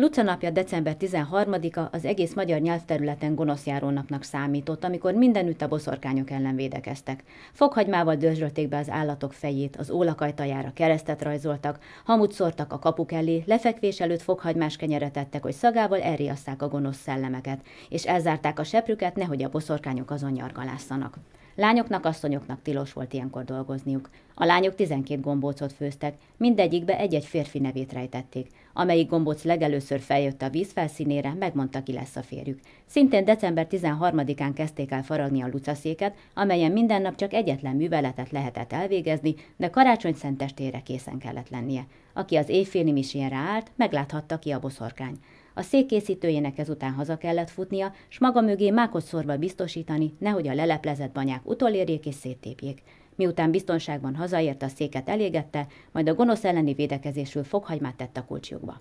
Luca napja december 13-a az egész magyar nyelvterületen gonosz járónapnak számított, amikor mindenütt a boszorkányok ellen védekeztek. Fokhagymával dörzsölték be az állatok fejét, az ólakajtajára keresztet rajzoltak, hamut szórtak a kapuk elé, lefekvés előtt fokhagymás kenyeret tettek, hogy szagával elriasszák a gonosz szellemeket, és elzárták a seprüket, nehogy a boszorkányok azon nyargalászanak. Lányoknak, asszonyoknak tilos volt ilyenkor dolgozniuk. A lányok 12 gombócot főztek, mindegyikbe egy-egy férfi nevét rejtették. Amelyik gombóc legelőször feljött a víz felszínére, megmondta, ki lesz a férjük. Szintén december 13-án kezdték el faragni a lucaszéket, amelyen minden nap csak egyetlen műveletet lehetett elvégezni, de karácsony szentestére készen kellett lennie. Aki az éjféli misére állt, megláthatta ki a boszorkány. A székészítőjének ezután haza kellett futnia, s maga mögé mákot szorva biztosítani, nehogy a leleplezett banyák utolérjék és széttépjék. Miután biztonságban hazaért, a széket elégette, majd a gonosz elleni védekezésül foghagymát tett a kulcsjukba.